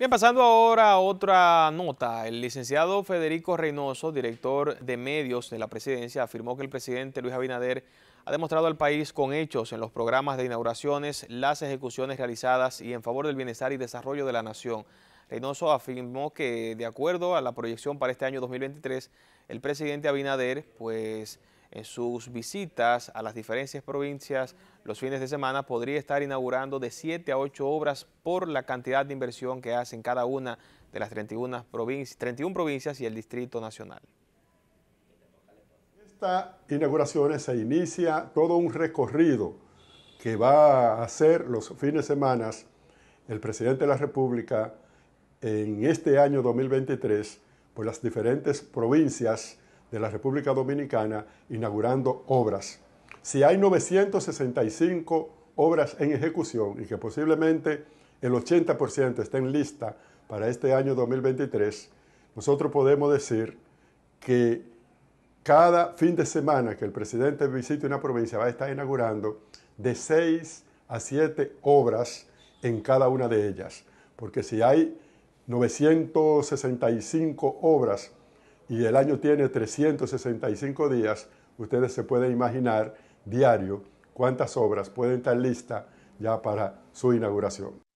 Bien, pasando ahora a otra nota. El licenciado Federico Reynoso, director de medios de la presidencia, afirmó que el presidente Luis Abinader ha demostrado al país con hechos en los programas de inauguraciones, las ejecuciones realizadas y en favor del bienestar y desarrollo de la nación. Reynoso afirmó que de acuerdo a la proyección para este año 2023, el presidente Abinader pues en sus visitas a las diferentes provincias los fines de semana podría estar inaugurando de 7 a 8 obras por la cantidad de inversión que hacen cada una de las 31 provincias, 31 provincias y el Distrito Nacional. Esta inauguración se inicia todo un recorrido que va a hacer los fines de semana el presidente de la República en este año 2023 por las diferentes provincias de la República Dominicana inaugurando obras. Si hay 965 obras en ejecución y que posiblemente el 80% estén lista para este año 2023, nosotros podemos decir que cada fin de semana que el presidente visite una provincia va a estar inaugurando de 6 a 7 obras en cada una de ellas. Porque si hay 965 obras y el año tiene 365 días, ustedes se pueden imaginar diario cuántas obras pueden estar listas ya para su inauguración.